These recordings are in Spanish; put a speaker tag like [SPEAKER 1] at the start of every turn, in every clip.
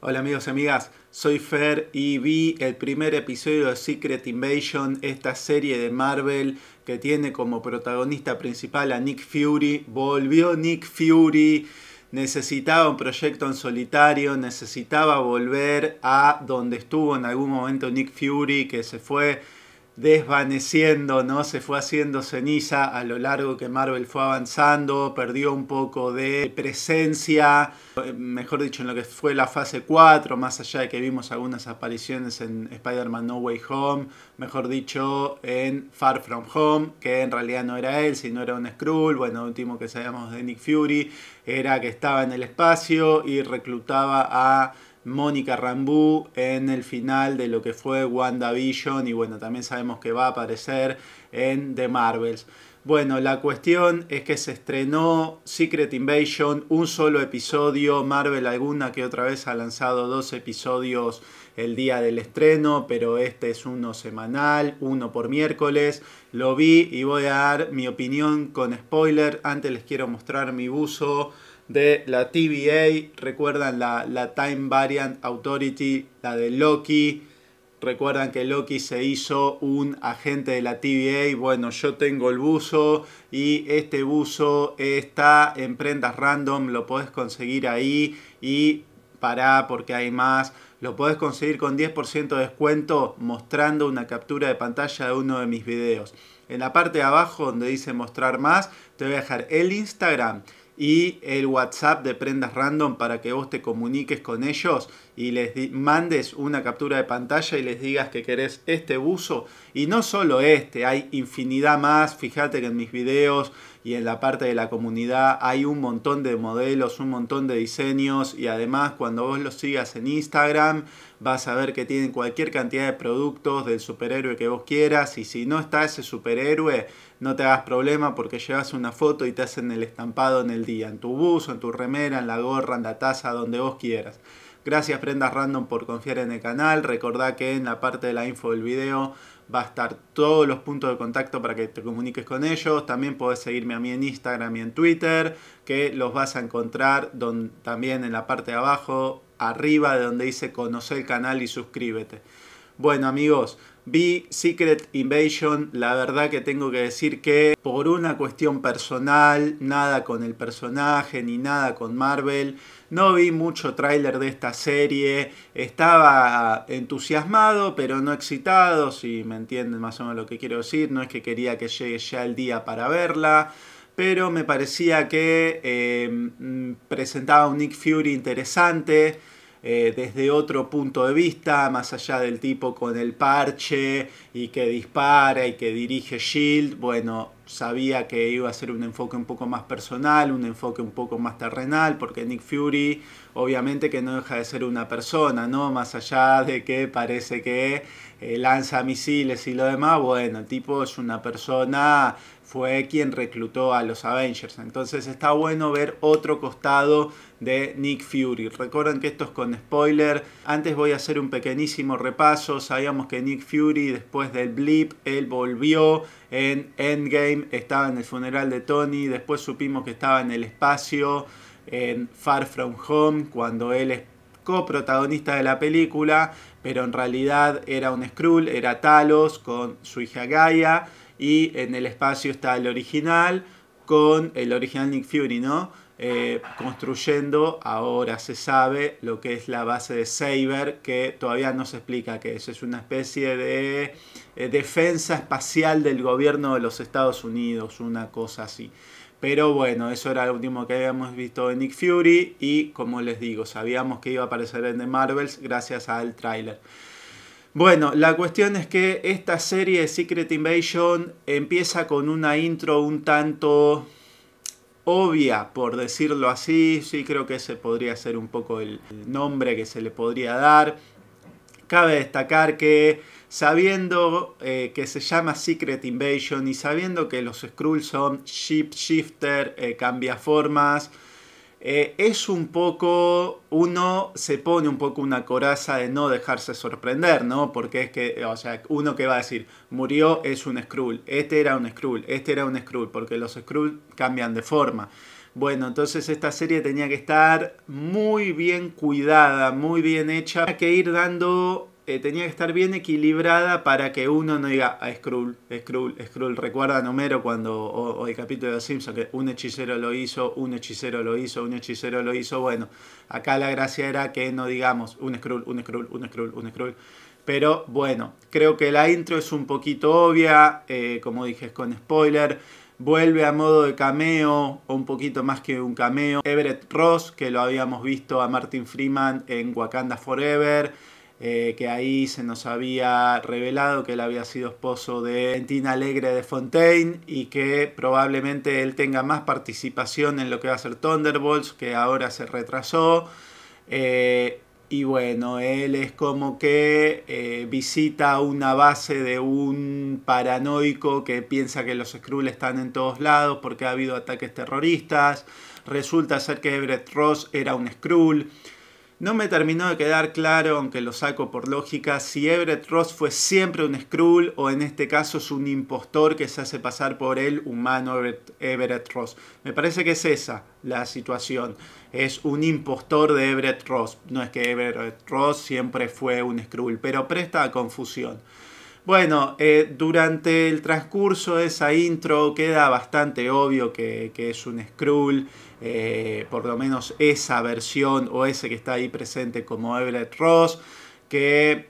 [SPEAKER 1] Hola amigos y amigas, soy Fer y vi el primer episodio de Secret Invasion, esta serie de Marvel que tiene como protagonista principal a Nick Fury. Volvió Nick Fury, necesitaba un proyecto en solitario, necesitaba volver a donde estuvo en algún momento Nick Fury, que se fue desvaneciendo, ¿no? Se fue haciendo ceniza a lo largo que Marvel fue avanzando, perdió un poco de presencia, eh, mejor dicho, en lo que fue la fase 4, más allá de que vimos algunas apariciones en Spider-Man No Way Home, mejor dicho, en Far From Home, que en realidad no era él, sino era un Skrull, bueno, último que sabíamos de Nick Fury, era que estaba en el espacio y reclutaba a Mónica Rambú en el final de lo que fue WandaVision y bueno, también sabemos que va a aparecer en The Marvels. Bueno, la cuestión es que se estrenó Secret Invasion, un solo episodio, Marvel alguna que otra vez ha lanzado dos episodios el día del estreno, pero este es uno semanal, uno por miércoles. Lo vi y voy a dar mi opinión con spoiler. Antes les quiero mostrar mi buzo de la TVA, recuerdan la, Time Variant Authority, la de Loki, Recuerdan que Loki se hizo un agente de la TVA. Bueno, yo tengo el buzo y este buzo está en prendas random. Lo podés conseguir ahí y pará porque hay más. Lo podés conseguir con 10% de descuento mostrando una captura de pantalla de uno de mis videos. En la parte de abajo donde dice mostrar más, te voy a dejar el Instagram y el WhatsApp de Prendas Random para que vos te comuniques con ellos y les mandes una captura de pantalla y les digas que querés este buzo. Y no solo este, hay infinidad más. Fíjate que en mis videos y en la parte de la comunidad hay un montón de modelos, un montón de diseños y además cuando vos los sigas en Instagram vas a ver que tienen cualquier cantidad de productos del superhéroe que vos quieras y si no está ese superhéroe no te hagas problema porque llevas una foto y te hacen el estampado en el día, en tu buzo, en tu remera, en la gorra, en la taza, donde vos quieras. Gracias Prendas Random por confiar en el canal. Recordá que en la parte de la info del video va a estar todos los puntos de contacto para que te comuniques con ellos. También podés seguirme a mí en Instagram y en Twitter, que los vas a encontrar también en la parte de abajo, arriba de donde dice conocer el canal y suscríbete. Bueno amigos, Vi Secret Invasion, la verdad que tengo que decir que por una cuestión personal, nada con el personaje ni nada con Marvel, no vi mucho tráiler de esta serie, estaba entusiasmado pero no excitado, si me entienden más o menos lo que quiero decir, no es que quería que llegue ya el día para verla pero me parecía que eh, mm, presentaba un Nick Fury interesante. Eh, desde otro punto de vista, más allá del tipo con el parche y que dispara y que dirige Shield. Bueno, sabía que iba a ser un enfoque un poco más personal, un enfoque un poco más terrenal, porque Nick Fury obviamente que no deja de ser una persona, ¿no? Más allá de que parece que eh, lanza misiles y lo demás, bueno, el tipo es una persona fue quien reclutó a los Avengers. Entonces está bueno ver otro costado de Nick Fury. Recuerden que esto es con spoiler. Antes voy a hacer un pequeñísimo repaso. Sabíamos que Nick Fury después del blip, él volvió en Endgame, estaba en el funeral de Tony, después supimos que estaba en el espacio, en Far From Home, cuando él es coprotagonista de la película, pero en realidad era un Skrull, era Talos con su hija Gaia y en el espacio está el original con el original Nick Fury, ¿no? Eh, construyendo, ahora se sabe, lo que es la base de Saber, que todavía no se explica qué es. Es una especie de eh, defensa espacial del gobierno de los Estados Unidos, una cosa así. Pero bueno, eso era lo último que habíamos visto de Nick Fury y como les digo, sabíamos que iba a aparecer en The Marvels gracias al tráiler. Bueno, la cuestión es que esta serie de Secret Invasion empieza con una intro un tanto obvia, por decirlo así. Sí, creo que ese podría ser un poco el nombre que se le podría dar. Cabe destacar que sabiendo eh, que se llama Secret Invasion y sabiendo que los Skrulls son ship shifter, eh, cambia formas, eh, es un poco, uno se pone un poco una coraza de no dejarse sorprender, ¿no? Porque es que, o sea, uno que va a decir, murió es un Skrull, este era un Skrull, este era un Skrull, porque los Skrull cambian de forma. Bueno, entonces esta serie tenía que estar muy bien cuidada, muy bien hecha, tenía que ir dando eh, tenía que estar bien equilibrada para que uno no diga a ah, Skrull, Skrull, Skrull. Recuerda Homero cuando, o, el capítulo de The Simpsons, que un hechicero lo hizo, un hechicero lo hizo, un hechicero lo hizo. Bueno, acá la gracia era que no digamos un Skrull, un Skrull, un Skrull, un Skrull. Pero bueno, creo que la intro es un poquito obvia, eh, como dije, con spoiler vuelve a modo de cameo, o un poquito más que un cameo. Everett Ross, que lo habíamos visto a Martin Freeman en Wakanda Forever. Eh, que ahí se nos había revelado que él había sido esposo de Tina Alegre de Fontaine y que probablemente él tenga más participación en lo que va a ser Thunderbolts, que ahora se retrasó. Eh, y bueno, él es como que eh, visita una base de un paranoico que piensa que los Skrull están en todos lados porque ha habido ataques terroristas. Resulta ser que Everett Ross era un Skrull. No me terminó de quedar claro, aunque lo saco por lógica, si Everett Ross fue siempre un Skrull o en este caso es un impostor que se hace pasar por el humano Everett, Ross. Me parece que es esa la situación. Es un impostor de Everett Ross. No es que Everett Ross siempre fue un Skrull, pero presta a confusión. Bueno, eh, durante el transcurso de esa intro queda bastante obvio que, es un Skrull, eh, por lo menos esa versión o ese que está ahí presente como Everett Ross, que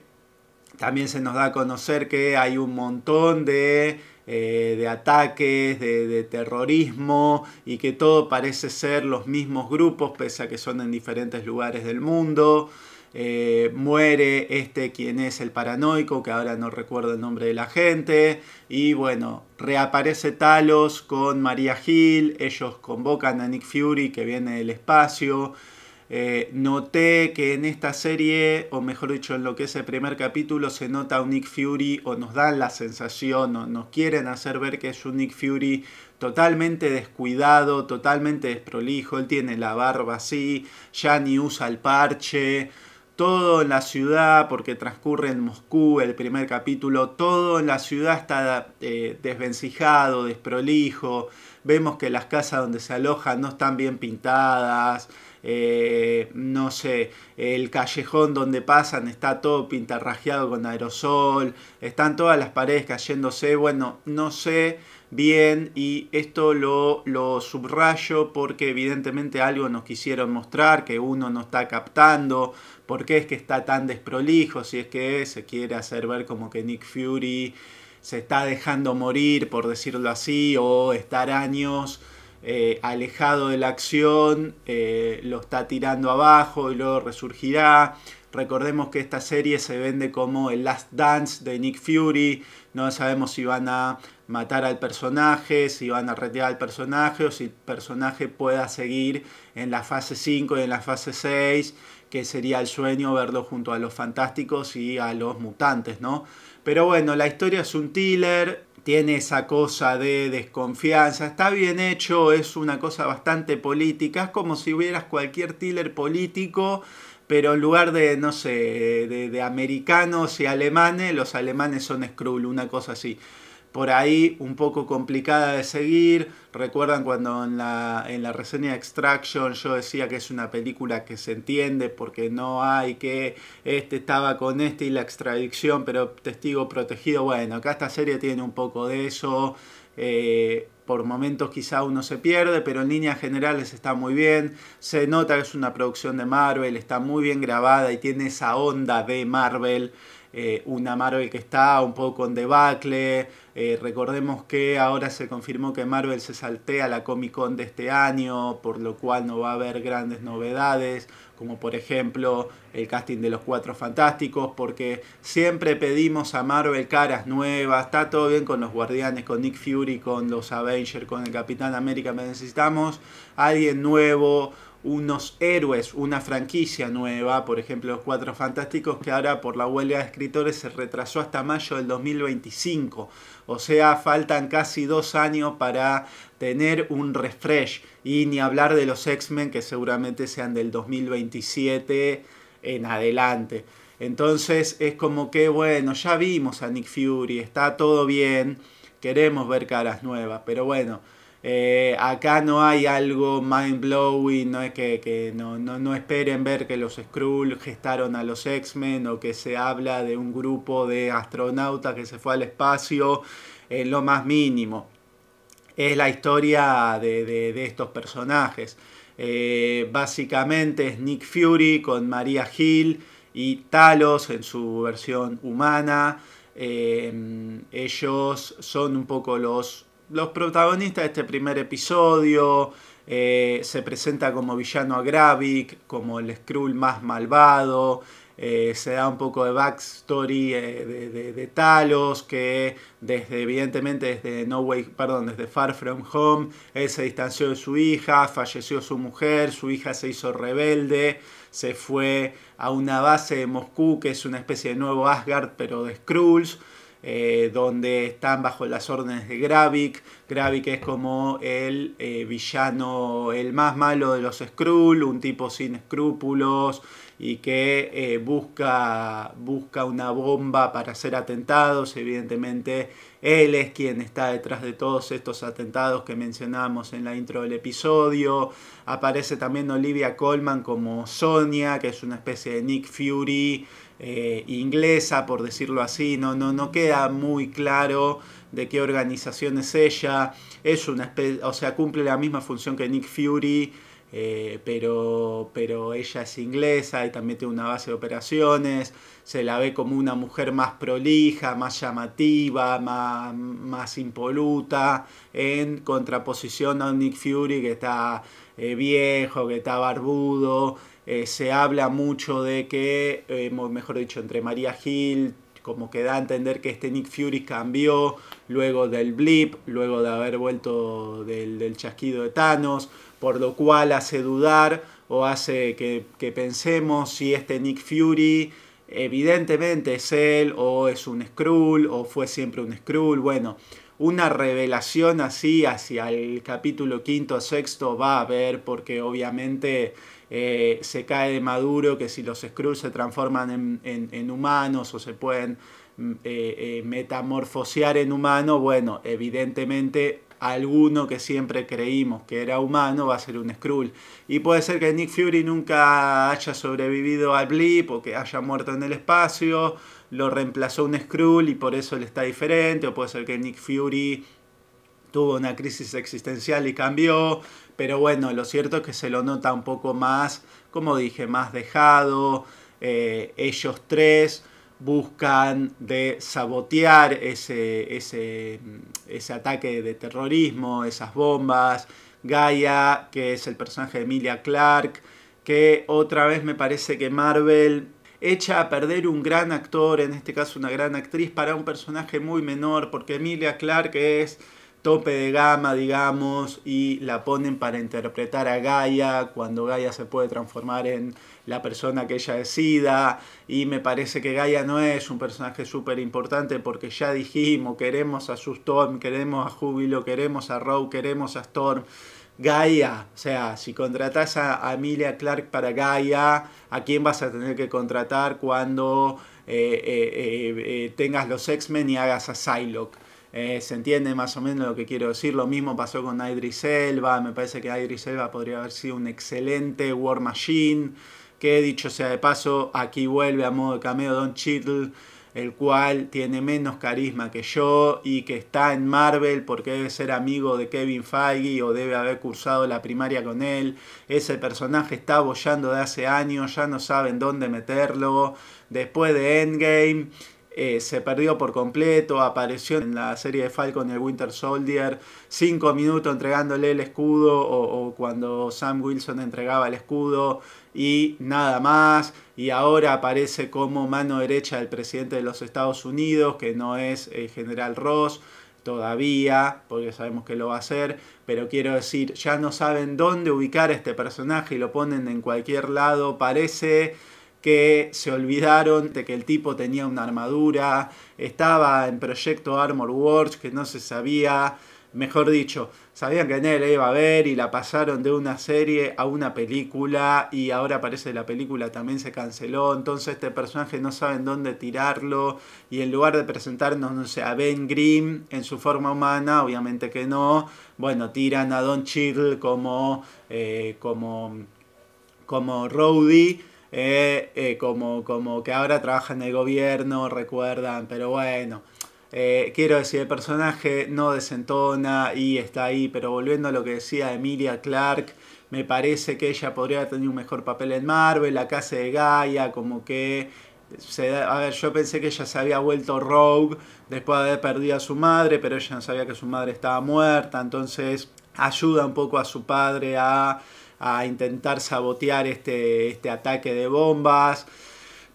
[SPEAKER 1] también se nos da a conocer que hay un montón de, eh, ataques, de, terrorismo y que todo parece ser los mismos grupos, pese a que son en diferentes lugares del mundo. Eh, muere este quien es el paranoico, que ahora no recuerdo el nombre de la gente, y bueno, reaparece Talos con María Gil ellos convocan a Nick Fury que viene del espacio. Eh, noté que en esta serie, o mejor dicho, en lo que es el primer capítulo, se nota un Nick Fury, o nos dan la sensación, o nos quieren hacer ver que es un Nick Fury totalmente descuidado, totalmente desprolijo. Él tiene la barba así, ya ni usa el parche todo en la ciudad, porque transcurre en Moscú el primer capítulo, todo en la ciudad está eh, desvencijado, desprolijo, vemos que las casas donde se alojan no están bien pintadas, eh, no sé, el callejón donde pasan está todo pintarrajeado con aerosol, están todas las paredes cayéndose, bueno, no sé bien y esto lo, lo subrayo porque evidentemente algo nos quisieron mostrar que uno no está captando, por qué es que está tan desprolijo, si es que se quiere hacer ver como que Nick Fury se está dejando morir, por decirlo así, o estar años eh, alejado de la acción, eh, lo está tirando abajo y luego resurgirá. Recordemos que esta serie se vende como el Last Dance de Nick Fury. No sabemos si van a matar al personaje, si van a retirar al personaje o si el personaje pueda seguir en la fase 5 y en la fase 6 que sería el sueño verlo junto a los fantásticos y a los mutantes, ¿no? Pero bueno, la historia es un thriller, tiene esa cosa de desconfianza, está bien hecho, es una cosa bastante política, es como si hubieras cualquier thriller político, pero en lugar de, no sé, de, americanos y alemanes, los alemanes son Skrull, una cosa así por ahí un poco complicada de seguir. Recuerdan cuando en la, en la reseña de Extraction yo decía que es una película que se entiende porque no hay que este estaba con este y la extradición, pero testigo protegido. Bueno, acá esta serie tiene un poco de eso. Eh, por momentos quizá uno se pierde, pero en líneas generales está muy bien. Se nota que es una producción de Marvel, está muy bien grabada y tiene esa onda de Marvel. Eh, una Marvel que está un poco en debacle, eh, recordemos que ahora se confirmó que Marvel se saltea la Comic Con de este año, por lo cual no va a haber grandes novedades, como por ejemplo el casting de los Cuatro Fantásticos, porque siempre pedimos a Marvel caras nuevas, está todo bien con los Guardianes, con Nick Fury, con los Avengers, con el Capitán América, necesitamos alguien nuevo, unos héroes, una franquicia nueva, por ejemplo los Cuatro Fantásticos, que ahora por la huelga de escritores se retrasó hasta mayo del 2025. O sea, faltan casi dos años para tener un refresh. Y ni hablar de los X-Men que seguramente sean del 2027 en adelante. Entonces es como que, bueno, ya vimos a Nick Fury, está todo bien, queremos ver caras nuevas, pero bueno, eh, acá no hay algo mind blowing, no es que, no, esperen ver que los Skrull gestaron a los X-Men o que se habla de un grupo de astronautas que se fue al espacio en lo más mínimo. Es la historia de, estos personajes. Eh, básicamente es Nick Fury con Maria Hill y Talos en su versión humana. Eh, ellos son un poco los los protagonistas de este primer episodio. Eh, se presenta como villano a Gravik, como el Skrull más malvado. Eh, se da un poco de backstory eh, de, de, Talos, que desde, evidentemente, desde No Way, perdón, desde Far From Home, él se distanció de su hija, falleció su mujer, su hija se hizo rebelde, se fue a una base de Moscú, que es una especie de nuevo Asgard, pero de Skrulls. Eh, donde están bajo las órdenes de Gravik. Gravik es como el eh, villano, el más malo de los Skrull, un tipo sin escrúpulos y que eh, busca, busca una bomba para hacer atentados. Evidentemente, él es quien está detrás de todos estos atentados que mencionamos en la intro del episodio. Aparece también Olivia Colman como Sonia, que es una especie de Nick Fury. Eh, inglesa, por decirlo así, no, no, no queda muy claro de qué organización es ella, es una especie, o sea, cumple la misma función que Nick Fury, eh, pero, ella es inglesa y también tiene una base de operaciones, se la ve como una mujer más prolija, más llamativa, más, impoluta, en contraposición a Nick Fury que está eh, viejo, que está barbudo, eh, se habla mucho de que, eh, mejor dicho, entre María Gil, como que da a entender que este Nick Fury cambió luego del blip, luego de haber vuelto del, chasquido de Thanos, por lo cual hace dudar o hace que, que pensemos si este Nick Fury evidentemente es él o es un Skrull o fue siempre un Skrull. Bueno, una revelación así hacia el capítulo quinto, sexto va a haber, porque obviamente eh, se cae de maduro que si los Skrulls se transforman en, humanos o se pueden mm, eh, eh, metamorfosear en humano, bueno, evidentemente alguno que siempre creímos que era humano va a ser un Skrull. Y puede ser que Nick Fury nunca haya sobrevivido al blip o que haya muerto en el espacio, lo reemplazó un Skrull y por eso le está diferente, o puede ser que Nick Fury tuvo una crisis existencial y cambió, pero bueno, lo cierto es que se lo nota un poco más, como dije, más dejado, eh, ellos tres buscan de sabotear ese, ese, ese ataque de terrorismo, esas bombas. Gaia, que es el personaje de Emilia Clark, que otra vez me parece que Marvel echa a perder un gran actor, en este caso una gran actriz, para un personaje muy menor, porque Emilia Clark es tope de gama, digamos, y la ponen para interpretar a Gaia, cuando Gaia se puede transformar en la persona que ella decida. Y me parece que Gaia no es un personaje súper importante porque ya dijimos, queremos a Storm, queremos a Júbilo, queremos a Rogue, queremos a Storm. Gaia, o sea, si contratas a Emilia Clark para Gaia, ¿a quién vas a tener que contratar cuando eh, eh, eh, tengas los X-Men y hagas a Psylocke? se entiende más o menos lo que quiero decir. Lo mismo pasó con Idris Elba. Me parece que Idris Elba podría haber sido un excelente War Machine que dicho sea de paso, aquí vuelve a modo de cameo Don Cheadle, el cual tiene menos carisma que yo y que está en Marvel porque debe ser amigo de Kevin Feige o debe haber cursado la primaria con él. Ese personaje está boyando de hace años, ya no saben dónde meterlo. Después de Endgame eh, se perdió por completo, apareció en la serie de Falcon el Winter Soldier, cinco minutos entregándole el escudo o cuando Sam Wilson entregaba el escudo y nada más. Y ahora aparece como mano derecha del presidente de los Estados Unidos, que no es el eh, general Ross todavía, porque sabemos que lo va a hacer, pero quiero decir, ya no saben dónde ubicar a este personaje y lo ponen en cualquier lado, parece que se olvidaron de que el tipo tenía una armadura, estaba en proyecto Armor Wars que no se sabía, mejor dicho, sabían que en él iba a ver y la pasaron de una serie a una película y ahora parece que la película también se canceló, entonces este personaje no saben dónde tirarlo y en lugar de presentarnos, no sé, a Ben Grimm en su forma humana, obviamente que no, bueno, tiran a Don Cheadle como, eh, como, como Rowdy eh, eh, como, como que ahora trabaja en el gobierno, recuerdan, pero bueno. Eh, quiero decir, el personaje no desentona y está ahí, pero volviendo a lo que decía Emilia Clark, me parece que ella podría tener un mejor papel en Marvel, la casa de Gaia, como que se a ver, yo pensé que ella se había vuelto rogue después de haber perdido a su madre, pero ella no sabía que su madre estaba muerta, entonces ayuda un poco a su padre a a intentar sabotear este, este, ataque de bombas.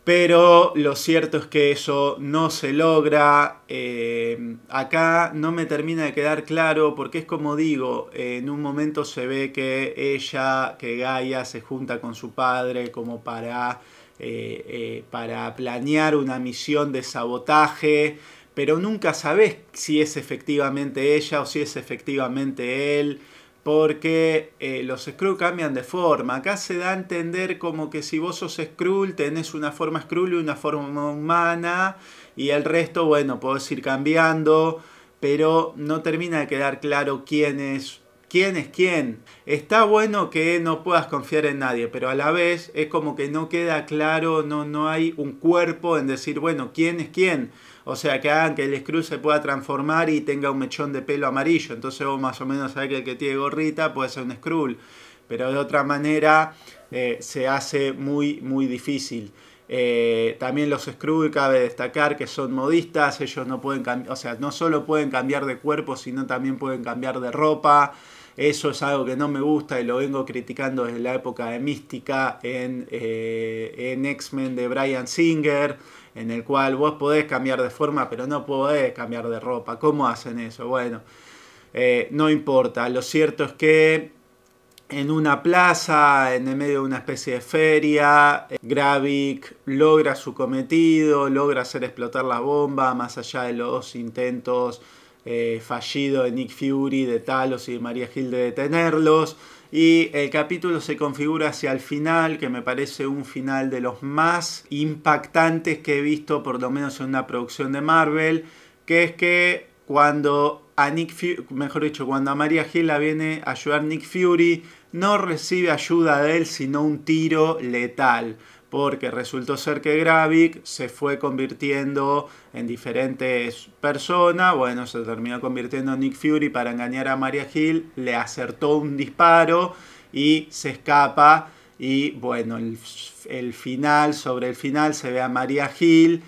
[SPEAKER 1] Pero lo cierto es que eso no se logra. Eh, acá no me termina de quedar claro porque es como digo, en un momento se ve que ella, que Gaia se junta con su padre como para, eh, eh, para planear una misión de sabotaje. Pero nunca sabes si es efectivamente ella o si es efectivamente él porque eh, los Skrull cambian de forma. Acá se da a entender como que si vos sos Skrull, tenés una forma scroll y una forma humana, y el resto, bueno, podés ir cambiando, pero no termina de quedar claro quién es. ¿Quién es quién? Está bueno que no puedas confiar en nadie, pero a la vez es como que no queda claro, no, no hay un cuerpo en decir, bueno, ¿quién es quién? o sea, que hagan que el Screw se pueda transformar y tenga un mechón de pelo amarillo. Entonces vos más o menos sabés que el que tiene gorrita puede ser un Skrull, pero de otra manera eh, se hace muy, muy difícil. Eh, también los Skrull cabe destacar que son modistas, ellos no pueden o sea, no solo pueden cambiar de cuerpo, sino también pueden cambiar de ropa. Eso es algo que no me gusta y lo vengo criticando desde la época de Mística en, eh, en X-Men de Brian Singer en el cual vos podés cambiar de forma, pero no podés cambiar de ropa. ¿Cómo hacen eso? Bueno, eh, no importa. Lo cierto es que en una plaza, en el medio de una especie de feria, eh, Gravik logra su cometido, logra hacer explotar la bomba, más allá de los intentos eh, fallidos de Nick Fury, de Talos y de María Gil de detenerlos. Y el capítulo se configura hacia el final, que me parece un final de los más impactantes que he visto, por lo menos en una producción de Marvel, que es que cuando a Nick Fury, mejor dicho, cuando a María Gila viene a ayudar a Nick Fury, no recibe ayuda de él, sino un tiro letal porque resultó ser que Gravik se fue convirtiendo en diferentes personas, bueno, se terminó convirtiendo en Nick Fury para engañar a Maria Hill, le acertó un disparo y se escapa y bueno, el, final, sobre el final se ve a Maria Hill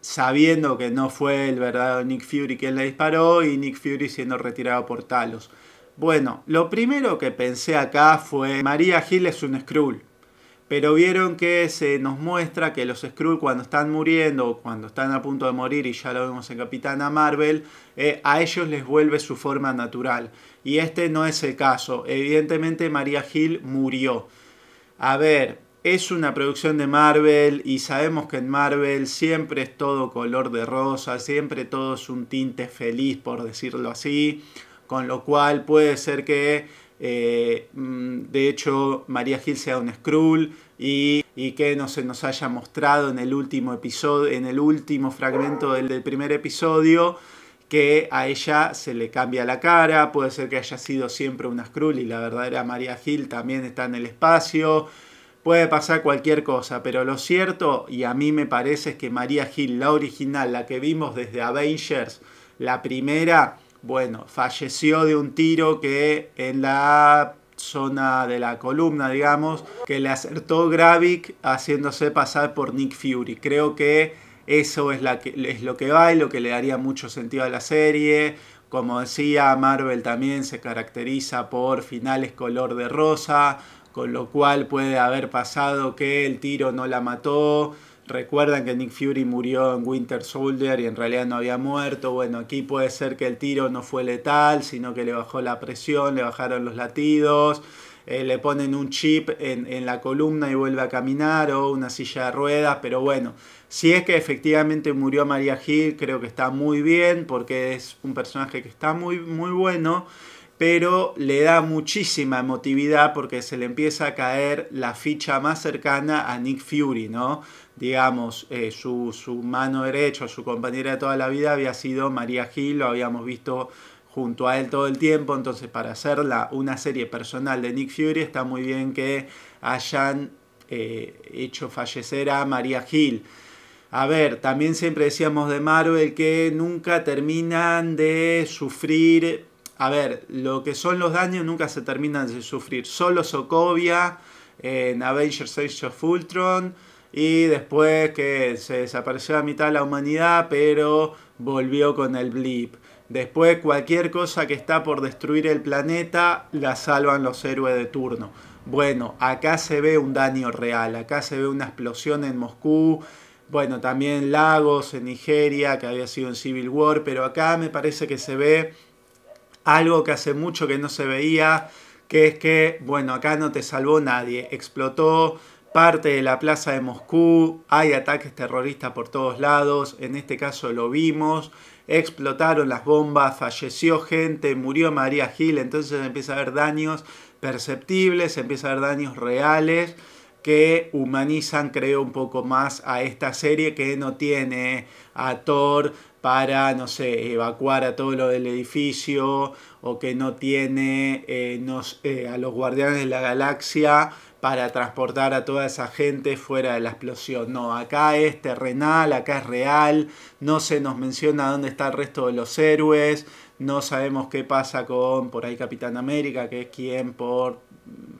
[SPEAKER 1] sabiendo que no fue el verdadero Nick Fury quien le disparó y Nick Fury siendo retirado por Talos. Bueno, lo primero que pensé acá fue María Gil es un Skrull pero vieron que se nos muestra que los Skrull cuando están muriendo, cuando están a punto de morir, y ya lo vemos en Capitana Marvel, eh, a ellos les vuelve su forma natural. Y este no es el caso. Evidentemente María Gil murió. A ver, es una producción de Marvel y sabemos que en Marvel siempre es todo color de rosa, siempre todo es un tinte feliz, por decirlo así. Con lo cual puede ser que eh, mm, de hecho, María Gil sea un Skrull y, que no se nos haya mostrado en el último episodio, en el último fragmento del, primer episodio, que a ella se le cambia la cara, puede ser que haya sido siempre una Skrull y la verdadera María Gil también está en el espacio. Puede pasar cualquier cosa, pero lo cierto, y a mí me parece, es que María Gil, la original, la que vimos desde Avengers, la primera, bueno, falleció de un tiro que en la zona de la columna, digamos, que le acertó Gravik haciéndose pasar por Nick Fury. Creo que eso es, es lo que va y lo que le daría mucho sentido a la serie. Como decía, Marvel también se caracteriza por finales color de rosa, con lo cual puede haber pasado que el tiro no la mató, Recuerdan que Nick Fury murió en Winter Soldier y en realidad no había muerto. Bueno, aquí puede ser que el tiro no fue letal, sino que le bajó la presión, le bajaron los latidos, eh, le ponen un chip en, en, la columna y vuelve a caminar o una silla de ruedas. Pero bueno, si es que efectivamente murió María Hill, creo que está muy bien porque es un personaje que está muy, muy bueno pero le da muchísima emotividad porque se le empieza a caer la ficha más cercana a Nick Fury, ¿no? digamos, eh, su, su, mano derecha, su compañera de toda la vida había sido María Gil, lo habíamos visto junto a él todo el tiempo, entonces para hacerla una serie personal de Nick Fury está muy bien que hayan eh, hecho fallecer a María Gil. A ver, también siempre decíamos de Marvel que nunca terminan de sufrir. A ver, lo que son los daños nunca se terminan de sufrir. Solo Sokovia en Avengers Age of Ultron y después que se desapareció a mitad de la humanidad, pero volvió con el blip. Después cualquier cosa que está por destruir el planeta la salvan los héroes de turno. Bueno, acá se ve un daño real, acá se ve una explosión en Moscú, bueno, también Lagos en Nigeria, que había sido en Civil War, pero acá me parece que se ve algo que hace mucho que no se veía, que es que, bueno, acá no te salvó nadie, explotó parte de la plaza de Moscú, hay ataques terroristas por todos lados, en este caso lo vimos, explotaron las bombas, falleció gente, murió María Gil, entonces empieza a haber daños perceptibles, empieza a haber daños reales que humanizan, creo, un poco más a esta serie que no tiene a Thor para, no sé, evacuar a todo lo del edificio o que no tiene eh, eh, a los guardianes de la galaxia para transportar a toda esa gente fuera de la explosión. No, acá es terrenal, acá es real, no se nos menciona dónde está el resto de los héroes, no sabemos qué pasa con por ahí Capitán América, que es quien por,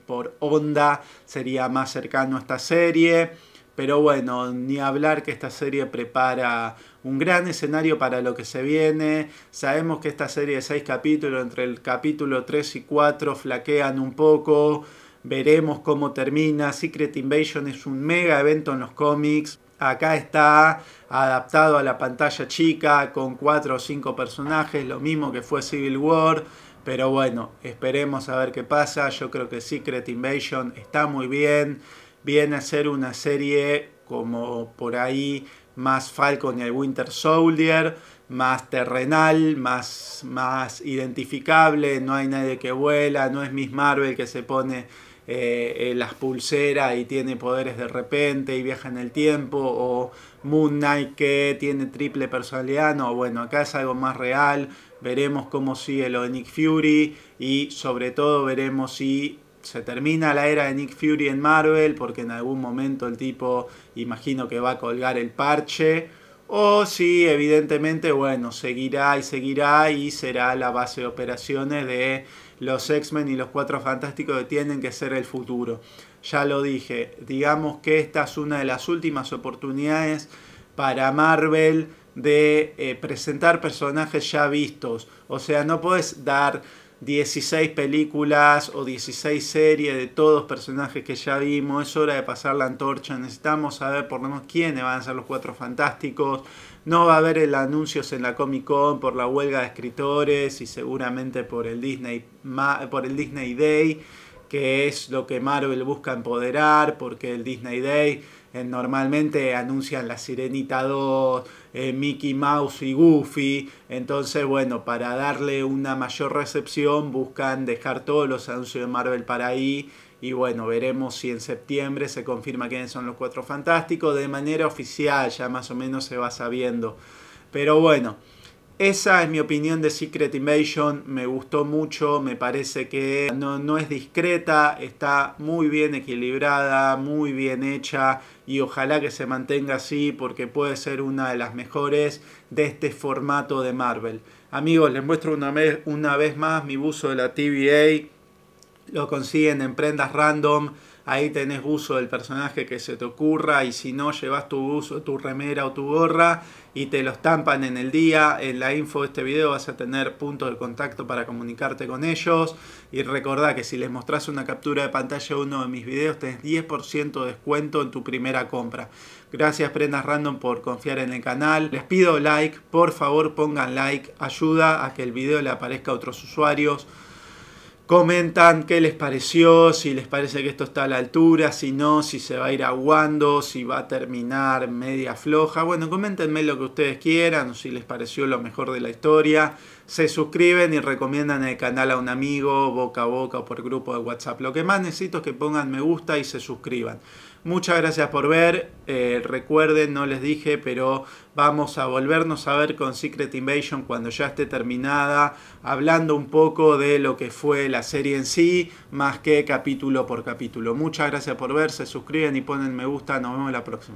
[SPEAKER 1] por onda sería más cercano a esta serie. Pero bueno, ni hablar que esta serie prepara un gran escenario para lo que se viene. Sabemos que esta serie de seis capítulos, entre el capítulo 3 y 4, flaquean un poco veremos cómo termina. Secret Invasion es un mega evento en los cómics. Acá está adaptado a la pantalla chica con cuatro o cinco personajes, lo mismo que fue Civil War. Pero bueno, esperemos a ver qué pasa. Yo creo que Secret Invasion está muy bien. Viene a ser una serie como por ahí más Falcon y el Winter Soldier, más terrenal, más, más identificable. No hay nadie que vuela, no es Miss Marvel que se pone eh, eh, las pulseras y tiene poderes de repente y viaja en el tiempo, o Moon Knight que tiene triple personalidad, no, bueno, acá es algo más real, veremos cómo sigue lo de Nick Fury y sobre todo veremos si se termina la era de Nick Fury en Marvel, porque en algún momento el tipo imagino que va a colgar el parche. O si evidentemente, bueno, seguirá y seguirá y será la base de operaciones de los X-Men y los Cuatro Fantásticos tienen que ser el futuro. Ya lo dije, digamos que esta es una de las últimas oportunidades para Marvel de eh, presentar personajes ya vistos. O sea, no puedes dar 16 películas o 16 series de todos los personajes que ya vimos. Es hora de pasar la antorcha. Necesitamos saber por lo menos quiénes van a ser los cuatro fantásticos. No va a haber el anuncios en la Comic Con por la huelga de escritores y seguramente por el Disney, por el Disney Day, que es lo que Marvel busca empoderar, porque el Disney Day eh, normalmente anuncian la Sirenita 2, eh, Mickey Mouse y Goofy. Entonces, bueno, para darle una mayor recepción buscan dejar todos los anuncios de Marvel para ahí y bueno, veremos si en septiembre se confirma quiénes son los cuatro fantásticos. De manera oficial ya más o menos se va sabiendo. Pero bueno, esa es mi opinión de Secret Invasion. Me gustó mucho, me parece que no, es discreta, está muy bien equilibrada, muy bien hecha y ojalá que se mantenga así porque puede ser una de las mejores de este formato de Marvel. Amigos, les muestro una vez, una vez más mi buzo de la TVA lo consiguen en prendas random. Ahí tenés uso del personaje que se te ocurra. Y si no, llevas tu uso, tu remera o tu gorra. Y te los tampan en el día. En la info de este video vas a tener puntos de contacto para comunicarte con ellos. Y recordá que si les mostrás una captura de pantalla de uno de mis videos, tenés 10% de descuento en tu primera compra. Gracias Prendas Random por confiar en el canal. Les pido like, por favor pongan like, ayuda a que el video le aparezca a otros usuarios. Comentan qué les pareció, si les parece que esto está a la altura, si no, si se va a ir aguando, si va a terminar media floja. Bueno, coméntenme lo que ustedes quieran, si les pareció lo mejor de la historia. Se suscriben y recomiendan el canal a un amigo, boca a boca o por grupo de WhatsApp. Lo que más necesito es que pongan me gusta y se suscriban. Muchas gracias por ver. Eh, recuerden, no les dije, pero vamos a volvernos a ver con Secret Invasion cuando ya esté terminada, hablando un poco de lo que fue la serie en sí, más que capítulo por capítulo. Muchas gracias por ver, se suscriben y ponen me gusta. Nos vemos la próxima.